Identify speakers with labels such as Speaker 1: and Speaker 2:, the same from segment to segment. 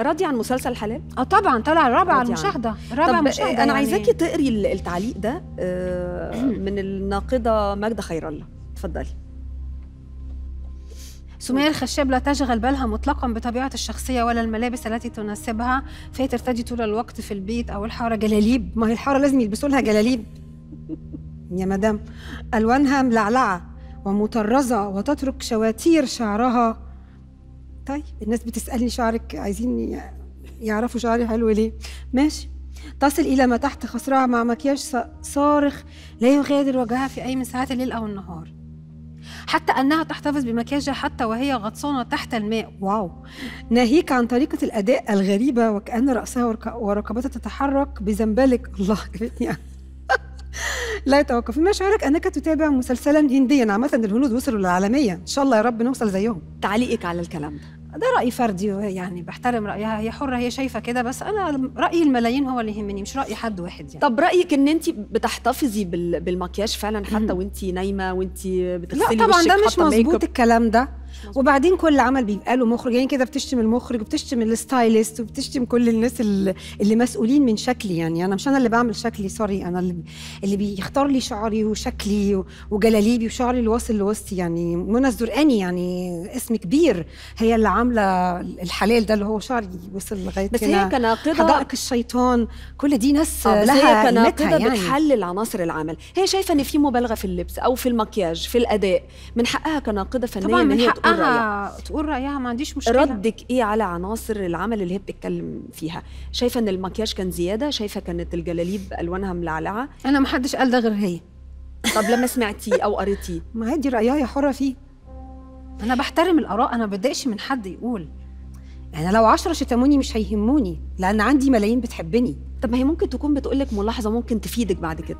Speaker 1: راضي عن مسلسل حلال اه طبعا طلع الرابع على المشاهده رابع مشاهده انا يعني... عايزاكي تقري التعليق ده آه، من الناقده ماجده خير الله اتفضلي سمية الخشاب لا تشغل بالها مطلقا بطبيعة الشخصية ولا الملابس التي تناسبها فهي ترتدي طول الوقت في البيت أو الحارة جلاليب ما هي الحارة لازم يلبسوا لها جلاليب يا مدام ألوانها ملعلعة ومطرزة وتترك شواتير شعرها طيب الناس بتسالني شعرك عايزين يعرفوا شعري حلو ليه ماشي تصل إلى ما تحت خصرها مع مكياج صارخ لا يغادر وجهها في أي من ساعات الليل أو النهار حتى أنها تحتفظ بمكياجها حتى وهي غطسانة تحت الماء واو ناهيك عن طريقة الأداء الغريبة وكأن رأسها ورقبتها تتحرك بزنبلك الله يعني. لا يتوقف ما شعرك أنك تتابع مسلسلا هنديا عامة الهنود وصلوا للعالمية إن شاء الله يا رب نوصل زيهم تعليقك على الكلام ده ده رأي فردي يعني بحترم رأيها هي حرة هي شايفة كده بس أنا رأي الملايين هو اللي يهمني مش رأي حد واحد يعني طب رأيك إن أنت بتحتفظي بالمكياج فعلا حتى وأنت نايمة وأنت بتغسلي لا طبعا ده مش مظبوط الكلام ده وبعدين كل عمل بيبقى له مخرج يعني كده بتشتم المخرج وبتشتم الستايلست وبتشتم كل الناس اللي مسؤولين من شكلي يعني انا مش انا اللي بعمل شكلي سوري انا اللي, اللي بيختار لي شعري وشكلي وجلاليبي وشعري اللي واصل لوسطي يعني منى الزرقاني يعني اسم كبير هي اللي عامله الحلال ده اللي هو شعري وصل لغايه بس هي كناقده حدائق الشيطان كل دي ناس آه بس لها هي كناقده يعني. بتحلل عناصر العمل هي شايفه ان في مبالغه في اللبس او في المكياج في الاداء من حقها كناقده فنيه طبعا من حق تقول رأيها. تقول رايها ما عنديش مشكله ردك ايه على عناصر العمل اللي هي بتتكلم فيها شايفه ان المكياج كان زياده شايفه كانت الجلاليب الوانها ملعلعه انا ما حدش قال ده غير هي طب لما سمعتيه او قريتيه ما هي دي رايها يا حره فيه انا بحترم الاراء انا ما بتضايقش من حد يقول يعني لو عشرة شتموني مش هيهموني لان عندي ملايين بتحبني طب ما هي ممكن تكون بتقولك ملاحظه ممكن تفيدك بعد كده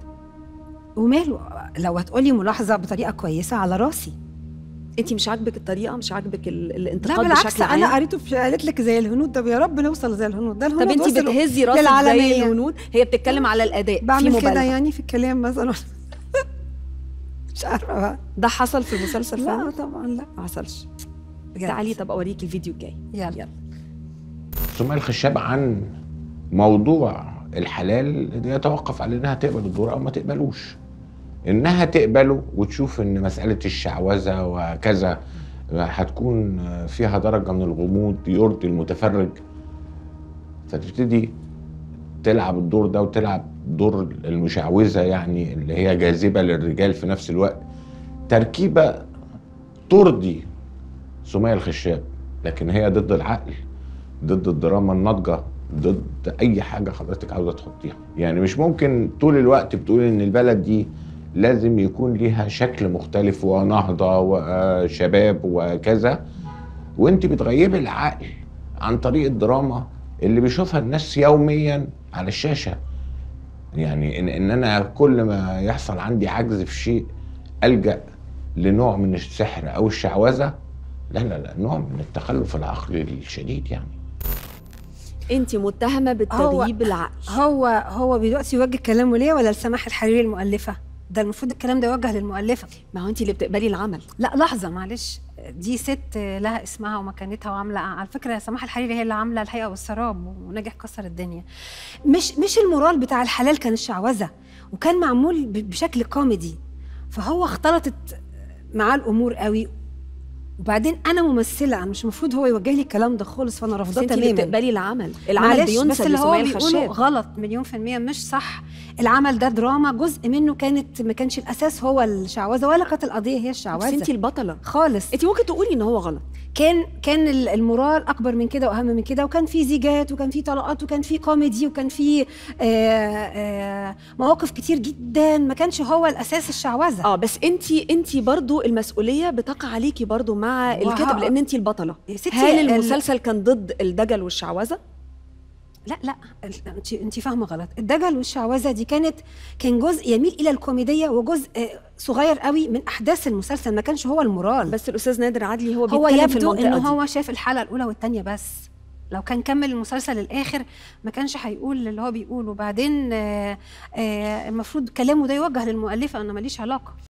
Speaker 1: وماله لو هتقولي ملاحظه بطريقه كويسه على راسي انت مش عاجبك الطريقه مش عاجبك الانتقاد لا بالعكس بشكل انا قريته في قالت لك زي الهنود طب يا رب نوصل زي الهنود ده الهنود طب انت بتهزي راسك زي الهنود هي بتتكلم على الاداء بعمل كده يعني في الكلام مثلا مش عارفه بقى ده حصل في المسلسل فعلا لا طبعا لا ما حصلش تعالي طب اوريك الفيديو الجاي يلا يلا
Speaker 2: سمية الخشاب عن موضوع الحلال يتوقف على انها تقبل الدور او ما تقبلوش انها تقبله وتشوف ان مساله الشعوذه وكذا هتكون فيها درجه من الغموض يرضي المتفرج فتبتدي تلعب الدور ده وتلعب دور المشعوذه يعني اللي هي جاذبه للرجال في نفس الوقت تركيبه ترضي سميه الخشاب لكن هي ضد العقل ضد الدراما الناضجه ضد اي حاجه حضرتك عاوزه تحطيها يعني مش ممكن طول الوقت بتقول ان البلد دي لازم يكون ليها شكل مختلف ونهضة وشباب وكذا وانت بتغيبي العقل عن طريق الدراما اللي بيشوفها الناس يوميا على الشاشة يعني إن, إن أنا كل ما يحصل عندي عجز في شيء ألجأ لنوع من السحر أو الشعوذة لا لا لا نوع من التخلف العقلي الشديد يعني
Speaker 1: انت متهمه بالتغييب العقلي هو هو دلوقتي يوجه كلامه ليه ولا لسماح الحريري المؤلفه ده المفروض الكلام ده يوجه للمؤلفه ما هو انت اللي بتقبلي العمل لا لحظه معلش دي ست لها اسمها ومكانتها وعامله على فكره سماح الحريري هي اللي عامله الحقيقه والسراب ونجح كسر الدنيا مش مش المورال بتاع الحلال كان الشعوذه وكان معمول بشكل كوميدي فهو اختلطت معاه الامور قوي وبعدين انا ممثله مش المفروض هو يوجه لي الكلام ده خالص فانا رافضاه تماما انت بتقبلي العمل العمل بينسب بس اللي هو بيقوله غلط مليون في المية مش صح العمل ده دراما جزء منه كانت ما كانش الاساس هو الشعوذه ولا كانت القضيه هي الشعوذه بس انت البطله خالص انت ممكن تقولي ان هو غلط كان كان المورال اكبر من كده واهم من كده وكان في زيجات وكان في طلقات وكان في كوميدي وكان في آه، آه، مواقف كتير جدا ما كانش هو الاساس الشعوذه اه بس انت انت برضو المسؤوليه بتقع عليكي برضو مع مع الكاتب لان انت البطله ستي هل المسلسل كان ضد الدجل والشعوذه لا لا انت انت فاهمه غلط الدجل والشعوذه دي كانت كان جزء يميل الى الكوميديا وجزء صغير قوي من احداث المسلسل ما كانش هو المورال بس الاستاذ نادر عدلي هو هو يبدو ان هو شاف الحلقه الاولى والثانيه بس لو كان كمل المسلسل للاخر ما كانش هيقول اللي هو بيقوله وبعدين آه، آه، المفروض كلامه ده يوجه للمؤلفه انا ماليش علاقه